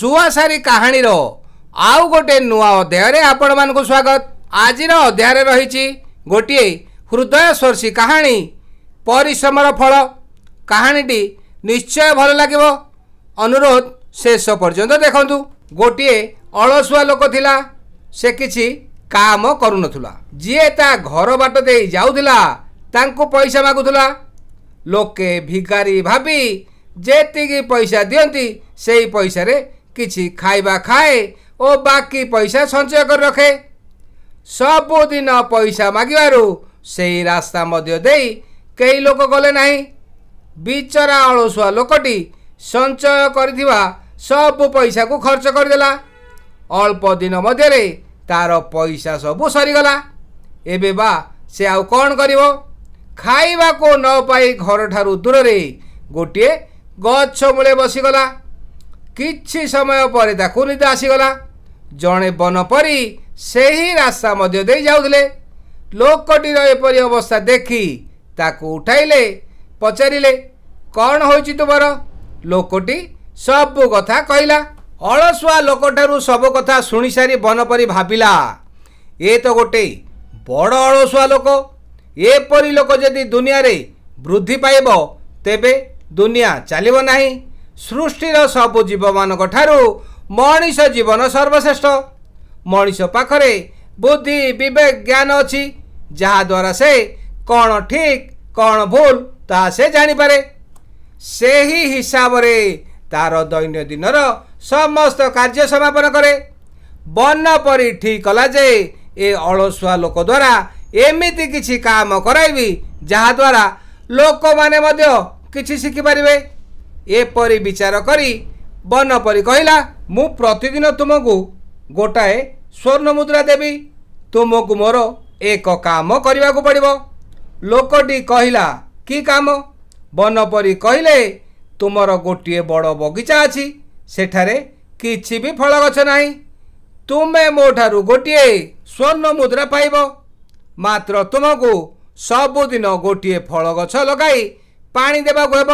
ସୁଆସାରୀ କାହାଣୀର ଆଉ ଗୋଟିଏ ନୂଆ ଅଧ୍ୟାୟରେ ଆପଣମାନଙ୍କୁ ସ୍ୱାଗତ ଆଜିର ଅଧ୍ୟାୟରେ ରହିଛି ଗୋଟିଏ ହୃଦୟସ୍ପର୍ଶୀ କାହାଣୀ ପରିଶ୍ରମର ଫଳ କାହାଣୀଟି ନିଶ୍ଚୟ ଭଲ ଲାଗିବ ଅନୁରୋଧ ଶେଷ ପର୍ଯ୍ୟନ୍ତ ଦେଖନ୍ତୁ ଗୋଟିଏ ଅଳସୁଆ ଲୋକ ଥିଲା ସେ କିଛି କାମ କରୁନଥିଲା ଯିଏ ତା ଘର ବାଟ ଦେଇ ଯାଉଥିଲା ତାଙ୍କୁ ପଇସା ମାଗୁଥିଲା ଲୋକେ ଭିକାରୀ ଭାବି ଯେତିକି ପଇସା ଦିଅନ୍ତି ସେଇ ପଇସାରେ କିଛି ଖାଇବା ଖାଏ ଓ ବାକି ପଇସା ସଞ୍ଚୟ କରି ରଖେ ସବୁଦିନ ପଇସା ମାଗିବାରୁ ସେଇ ରାସ୍ତା ମଧ୍ୟ ଦେଇ କେହି ଲୋକ ଗଲେ ନାହିଁ ବିଚରା ଅଳସୁଆ ଲୋକଟି ସଞ୍ଚୟ କରିଥିବା ସବୁ ପଇସାକୁ ଖର୍ଚ୍ଚ କରିଦେଲା ଅଳ୍ପ ଦିନ ମଧ୍ୟରେ ତା'ର ପଇସା ସବୁ ସରିଗଲା ଏବେ ବା ସେ ଆଉ କ'ଣ କରିବ ଖାଇବାକୁ ନ ପାଇ ଘରଠାରୁ ଦୂରରେ ଗୋଟିଏ ଗଛ ମୂଳେ ବସିଗଲା କିଛି ସମୟ ପରେ ତାକୁ ନିଦ ଆସିଗଲା ଜଣେ ବନ ପରି ସେହି ରାସ୍ତା ମଧ୍ୟ ଦେଇ ଯାଉଥିଲେ ଲୋକଟିର ଏପରି ଅବସ୍ଥା ଦେଖି ତାକୁ ଉଠାଇଲେ ପଚାରିଲେ କ'ଣ ହେଉଛି ତୁମର ଲୋକଟି ସବୁ କଥା କହିଲା ଅଳସୁଆ ଲୋକଠାରୁ ସବୁ କଥା ଶୁଣିସାରି ବନ ପରି ଭାବିଲା ଏ ତ ଗୋଟେ ବଡ଼ ଅଳସୁଆ ଲୋକ ଏପରି ଲୋକ ଯଦି ଦୁନିଆରେ ବୃଦ୍ଧି ପାଇବ ତେବେ ଦୁନିଆ ଚାଲିବ ନାହିଁ ସୃଷ୍ଟିର ସବୁ ଜୀବମାନଙ୍କଠାରୁ ମଣିଷ ଜୀବନ ସର୍ବଶ୍ରେଷ୍ଠ ମଣିଷ ପାଖରେ ବୁଦ୍ଧି ବିବେକ ଜ୍ଞାନ ଅଛି ଯାହାଦ୍ୱାରା ସେ କ'ଣ ଠିକ୍ କ'ଣ ଭୁଲ ତାହା ସେ ଜାଣିପାରେ ସେହି ହିସାବରେ ତା'ର ଦୈନନ୍ଦିନର ସମସ୍ତ କାର୍ଯ୍ୟ ସମାପନ କରେ ବନ ପରି ଠିକ୍ କଲା ଯେ ଏ ଅଳସୁଆ ଲୋକ ଦ୍ୱାରା ଏମିତି କିଛି କାମ କରାଇବି ଯାହାଦ୍ୱାରା ଲୋକମାନେ ମଧ୍ୟ କିଛି ଶିଖିପାରିବେ ଏପରି ବିଚାର କରି ବନପରି କହିଲା ମୁଁ ପ୍ରତିଦିନ ତୁମକୁ ଗୋଟାଏ ସ୍ୱର୍ଣ୍ଣ ମୁଦ୍ରା ଦେବି ତୁମକୁ ମୋର ଏକ କାମ କରିବାକୁ ପଡ଼ିବ ଲୋକଟି କହିଲା କି କାମ ବନପରି କହିଲେ ତୁମର ଗୋଟିଏ ବଡ଼ ବଗିଚା ଅଛି ସେଠାରେ କିଛି ବି ଫଳ ଗଛ ନାହିଁ ତୁମେ ମୋ ଠାରୁ ଗୋଟିଏ ସ୍ୱର୍ଣ୍ଣ ମୁଦ୍ରା ପାଇବ ମାତ୍ର ତୁମକୁ ସବୁଦିନ ଗୋଟିଏ ଫଳ ଗଛ ଲଗାଇ ପାଣି ଦେବାକୁ ହେବ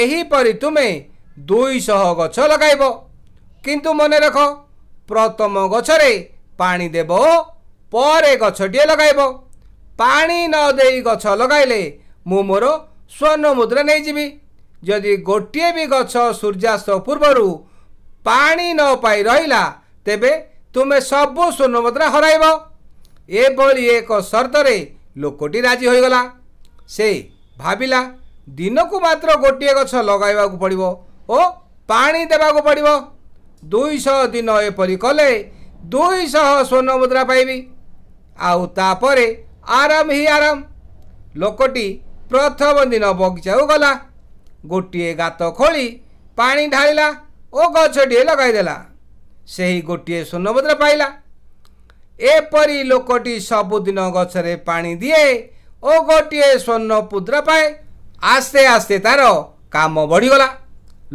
ଏହିପରି ତୁମେ ଦୁଇଶହ ଗଛ ଲଗାଇବ କିନ୍ତୁ ମନେ ରଖ ପ୍ରଥମ ଗଛରେ ପାଣି ଦେବ ପରେ ଗଛଟିଏ ଲଗାଇବ ପାଣି ନ ଦେଇ ଗଛ ଲଗାଇଲେ ମୁଁ ମୋର ସ୍ୱର୍ଣ୍ଣ ମୁଦ୍ରା ନେଇଯିବି ଯଦି ଗୋଟିଏ ବି ଗଛ ସୂର୍ଯ୍ୟାସ୍ତ ପୂର୍ବରୁ ପାଣି ନ ପାଇ ରହିଲା ତେବେ ତୁମେ ସବୁ ସ୍ୱର୍ଣ୍ଣ ହରାଇବ ଏଭଳି ଏକ ସର୍ତ୍ତରେ ଲୋକଟି ରାଜି ହୋଇଗଲା ସେ ଭାବିଲା ଦିନକୁ ମାତ୍ର ଗୋଟିଏ ଗଛ ଲଗାଇବାକୁ ପଡ଼ିବ ଓ ପାଣି ଦେବାକୁ ପଡ଼ିବ ଦୁଇଶହ ଦିନ ଏପରି କଲେ ଦୁଇଶହ ସ୍ୱର୍ଣ୍ଣ ମୁଦ୍ରା ପାଇବି ଆଉ ତାପରେ ଆରାମ ହିଁ ଆରାମ ଲୋକଟି ପ୍ରଥମ ଦିନ ବଗିଚାକୁ ଗଲା ଗୋଟିଏ ଗାତ ଖୋଳି ପାଣି ଢାଳିଲା ଓ ଗଛଟିଏ ଲଗାଇଦେଲା ସେହି ଗୋଟିଏ ସ୍ୱର୍ଣ୍ଣମୁଦ୍ରା ପାଇଲା ଏପରି ଲୋକଟି ସବୁଦିନ ଗଛରେ ପାଣି ଦିଏ ଓ ଗୋଟିଏ ସ୍ୱର୍ଣ୍ଣ ପୁଦ୍ର ପାଏ ଆସ୍ତେ ଆସ୍ତେ ତା'ର କାମ ବଢ଼ିଗଲା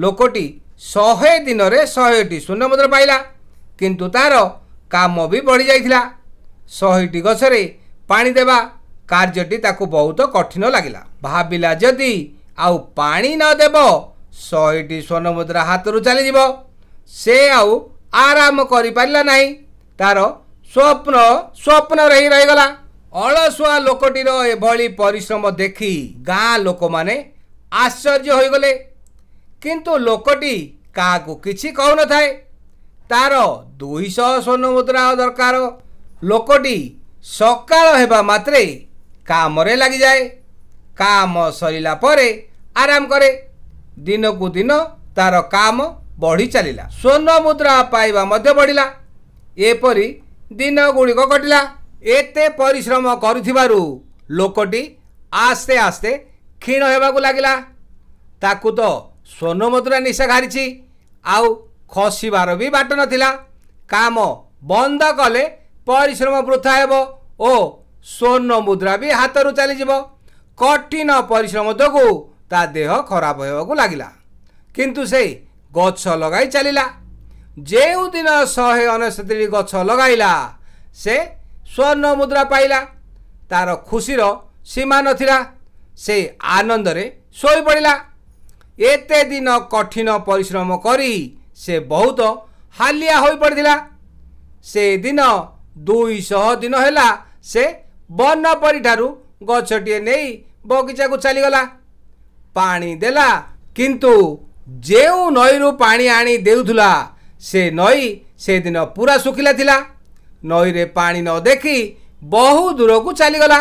ଲୋକଟି ଶହେ ଦିନରେ ଶହେଟି ସ୍ୱର୍ଣ୍ଣ ପୁଦ୍ର ପାଇଲା କିନ୍ତୁ ତା'ର କାମ ବି ବଢ଼ିଯାଇଥିଲା ଶହେଟି ଗଛରେ ପାଣି ଦେବା କାର୍ଯ୍ୟଟି ତାକୁ ବହୁତ କଠିନ ଲାଗିଲା ଭାବିଲା ଯଦି ଆଉ ପାଣି ନ ଦେବ ଶହେଟି ସ୍ୱର୍ଣ୍ଣମୁଦ୍ରା ହାତରୁ ଚାଲିଯିବ ସେ ଆଉ ଆରାମ କରିପାରିଲା ନାହିଁ ତା'ର ସ୍ୱପ୍ନ ସ୍ୱପ୍ନରେ ହିଁ ରହିଗଲା ଅଳସୁଆ ଲୋକଟିର ଏଭଳି ପରିଶ୍ରମ ଦେଖି ଗାଁ ଲୋକମାନେ ଆଶ୍ଚର୍ଯ୍ୟ ହୋଇଗଲେ କିନ୍ତୁ ଲୋକଟି କାହାକୁ କିଛି କହୁନଥାଏ ତା'ର ଦୁଇଶହ ସ୍ୱର୍ଣ୍ଣ ମୁଦ୍ରା ଦରକାର ଲୋକଟି ସକାଳ ହେବା ମାତ୍ରେ କାମରେ ଲାଗିଯାଏ କାମ ସରିଲା ପରେ ଆରାମ କରେ ଦିନକୁ ଦିନ ତା'ର କାମ ବଢ଼ି ଚାଲିଲା ସ୍ୱର୍ଣ୍ଣ ମୁଦ୍ରା ପାଇବା ମଧ୍ୟ ବଢ଼ିଲା ଏପରି ଦିନଗୁଡ଼ିକ କଟିଲା ଏତେ ପରିଶ୍ରମ କରୁଥିବାରୁ ଲୋକଟି ଆସ୍ତେ ଆସ୍ତେ କ୍ଷୀଣ ହେବାକୁ ଲାଗିଲା ତାକୁ ତ ସ୍ୱର୍ଣ୍ଣମୁଦ୍ରା ନିଶା ଘାରିଛି ଆଉ ଖସିବାର ବି ବାଟ ନଥିଲା କାମ ବନ୍ଦ କଲେ ପରିଶ୍ରମ ବୃଥା ହେବ ଓ ସ୍ୱର୍ଣ୍ଣ ମୁଦ୍ରା ବି ହାତରୁ ଚାଲିଯିବ କଠିନ ପରିଶ୍ରମ ଯୋଗୁଁ ତା ଦେହ ଖରାପ ହେବାକୁ ଲାଗିଲା କିନ୍ତୁ ସେ ଗଛ ଲଗାଇ ଚାଲିଲା ଯେଉଁଦିନ ଶହେ ଅନେଶତିରି ଗଛ ଲଗାଇଲା ସେ ସ୍ଵର୍ଣ୍ଣ ମୁଦ୍ରା ପାଇଲା ତା'ର ଖୁସିର ସୀମା ନଥିଲା ସେ ଆନନ୍ଦରେ ଶୋଇପଡ଼ିଲା ଏତେ ଦିନ କଠିନ ପରିଶ୍ରମ କରି ସେ ବହୁତ ହାଲିଆ ହୋଇପଡ଼ିଥିଲା ସେଦିନ ଦୁଇଶହ ଦିନ ହେଲା ସେ ବନପରିଠାରୁ ଗଛଟିଏ ନେଇ ବଗିଚାକୁ ଚାଲିଗଲା ପାଣି ଦେଲା କିନ୍ତୁ ଯେଉଁ ନଈରୁ ପାଣି ଆଣି ଦେଉଥିଲା ସେ ନଈ ସେଦିନ ପୁରା ଶୁଖିଲା ଥିଲା ନଈରେ ପାଣି ନ ଦେଖି ବହୁ ଦୂରକୁ ଚାଲିଗଲା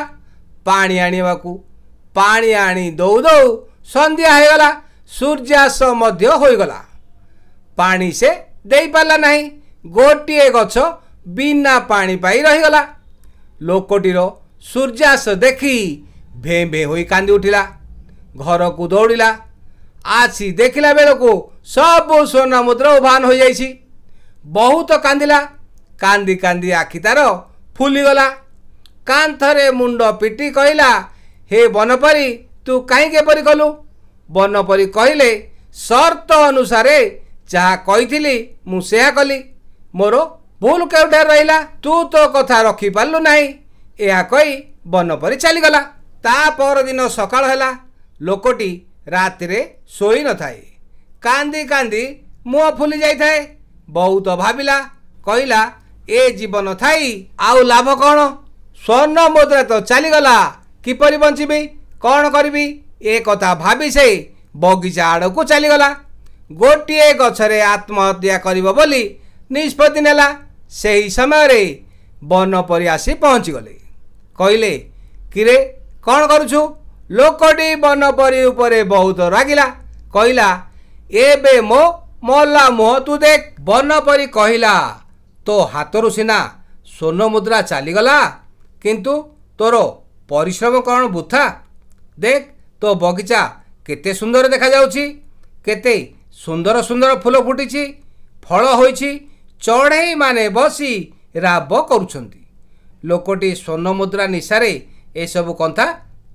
ପାଣି ଆଣିବାକୁ ପାଣି ଆଣି ଦଉ ଦଉ ସନ୍ଧ୍ୟା ହୋଇଗଲା ସୂର୍ଯ୍ୟାସ୍ତ ମଧ୍ୟ ହୋଇଗଲା ପାଣି ସେ ଦେଇପାରିଲା ନାହିଁ ଗୋଟିଏ ଗଛ ବିନା ପାଣି ପାଇ ରହିଗଲା ଲୋକଟିର ସୂର୍ଯ୍ୟାସ୍ତ ଦେଖି ଭେଁ ଭେଁ ହୋଇ କାନ୍ଦି ଉଠିଲା ଘରକୁ ଦୌଡ଼ିଲା ଆସି ଦେଖିଲା ବେଳକୁ ସବୁ ସ୍ୱର୍ଣ୍ଣ ମୁଦ୍ର ଉଭାନ ହୋଇଯାଇଛି ବହୁତ କାନ୍ଦିଲା କାନ୍ଦି କାନ୍ଦି ଆଖି ତାର ଫୁଲିଗଲା କାନ୍ଥରେ ମୁଣ୍ଡ ପିଟି କହିଲା ହେ ବନପରି ତୁ କାହିଁକି ଏପରି କଲୁ ବନପରି କହିଲେ ସର୍ତ୍ତ ଅନୁସାରେ ଯାହା କହିଥିଲି ମୁଁ ସେୟା କଲି ମୋର ଭୁଲ କେଉଁଠାରେ ରହିଲା ତୁ ତୋ କଥା ରଖିପାରିଲୁ ନାହିଁ ଏହା କହି ବନପରି ଚାଲିଗଲା ତା ପରଦିନ ସକାଳ ହେଲା ଲୋକଟି ରାତିରେ ଶୋଇନଥାଏ କାନ୍ଦି କାନ୍ଦି ମୁହଁ ଫୁଲି ଯାଇଥାଏ ବହୁତ ଭାବିଲା କହିଲା ଏ ଜୀବନ ଥାଇ ଆଉ ଲାଭ କ'ଣ ସ୍ୱର୍ଣ୍ଣ ମୁଦ୍ରା ତ ଚାଲିଗଲା କିପରି ବଞ୍ଚିବି କ'ଣ କରିବି ଏ କଥା ଭାବି ସେ ବଗିଚା ଆଡ଼କୁ ଚାଲିଗଲା ଗୋଟିଏ ଗଛରେ ଆତ୍ମହତ୍ୟା କରିବ ବୋଲି ନିଷ୍ପତ୍ତି ନେଲା ସେହି ସମୟରେ ବନ ପରି ଆସି ପହଞ୍ଚିଗଲେ କହିଲେ କିରେ କ'ଣ କରୁଛୁ ଲୋକଟି ବନପରି ଉପରେ ବହୁତ ରାଗିଲା କହିଲା ଏବେ ମୋ ମଲା ମୁହଁ ତୁ ଦେଖ ବନପରି କହିଲା ତୋ ହାତରୁ ସିନା ସ୍ୱର୍ଣ୍ଣମୁଦ୍ରା ଚାଲିଗଲା କିନ୍ତୁ ତୋର ପରିଶ୍ରମ କ'ଣ ବୃଥା ଦେଖ ତୋ ବଗିଚା କେତେ ସୁନ୍ଦର ଦେଖାଯାଉଛି କେତେ ସୁନ୍ଦର ସୁନ୍ଦର ଫୁଲ ଫୁଟିଛି ଫଳ ହୋଇଛି ଚଢ଼େଇମାନେ ବସି ରାବ କରୁଛନ୍ତି ଲୋକଟି ସ୍ୱର୍ଣ୍ଣମୁଦ୍ରା ନିଶାରେ ଏସବୁ କଥା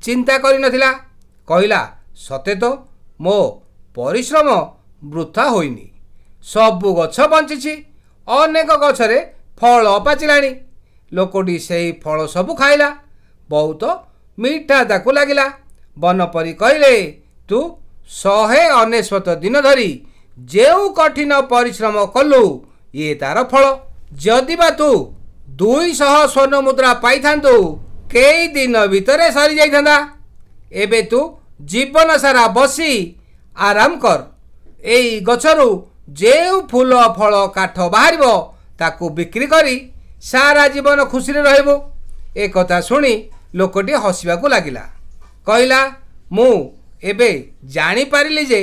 ଚିନ୍ତା କରିନଥିଲା କହିଲା ସତେ ତ ମୋ ପରିଶ୍ରମ ବୃଥା ହୋଇନି ସବୁ ଗଛ ବଞ୍ଚିଛି ଅନେକ ଗଛରେ ଫଳ ପାଚିଲାଣି ଲୋକଟି ସେହି ଫଳ ସବୁ ଖାଇଲା ବହୁତ ମିଠା ତାକୁ ଲାଗିଲା ବନପରି କହିଲେ ତୁ ଶହେ ଅନେଶ୍ୱତ ଦିନ ଧରି ଯେଉଁ କଠିନ ପରିଶ୍ରମ କଲୁ ଇଏ ତାର ଫଳ ଯଦି ବା ତୁ ଦୁଇଶହ ସ୍ୱର୍ଣ୍ଣ ମୁଦ୍ରା ପାଇଥାନ୍ତୁ କେଇ ଦିନ ଭିତରେ ସରିଯାଇଥାନ୍ତା ଏବେ ତୁ ଜୀବନ ସାରା ବସି ଆରାମ କର ଏଇ ଗଛରୁ ଯେଉଁ ଫୁଲ ଫଳ କାଠ ବାହାରିବ ତାକୁ ବିକ୍ରି କରି ସାରା ଜୀବନ ଖୁସିରେ ରହିବୁ ଏ କଥା ଶୁଣି ଲୋକଟି ହସିବାକୁ ଲାଗିଲା କହିଲା ମୁଁ ଏବେ ଜାଣିପାରିଲି ଯେ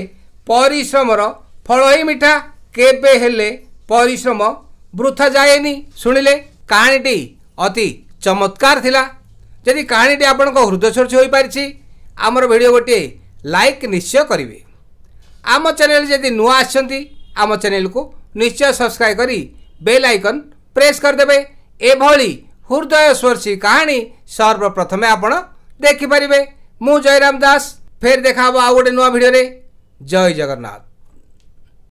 ପରିଶ୍ରମର ଫଳ ହିଁ ମିଠା କେବେ ହେଲେ ପରିଶ୍ରମ ବୃଥା ଯାଏନି ଶୁଣିଲେ କାହାଣୀଟି ଅତି ଚମତ୍କାର ଥିଲା ଯଦି କାହାଣୀଟି ଆପଣଙ୍କ ହୃଦୟସ୍ପର୍ଶୀ ହୋଇପାରିଛି ଆମର ଭିଡ଼ିଓ ଗୋଟିଏ ଲାଇକ୍ ନିଶ୍ଚୟ କରିବେ ଆମ ଚ୍ୟାନେଲ୍ ଯଦି ନୂଆ ଆସିଛନ୍ତି ଆମ ଚ୍ୟାନେଲ୍କୁ ନିଶ୍ଚୟ ସବସ୍କ୍ରାଇବ୍ କରି ବେଲ୍ ଆଇକନ୍ ପ୍ରେସ୍ କରିଦେବେ ଏଭଳି ହୃଦୟସ୍ପର୍ଶୀ କାହାଣୀ ସର୍ବପ୍ରଥମେ ଆପଣ ଦେଖିପାରିବେ ମୁଁ ଜୟରାମ ଦାସ ଫେର ଦେଖା ହେବ ଆଉ ଗୋଟେ ନୂଆ ଭିଡ଼ିଓରେ ଜୟ ଜଗନ୍ନାଥ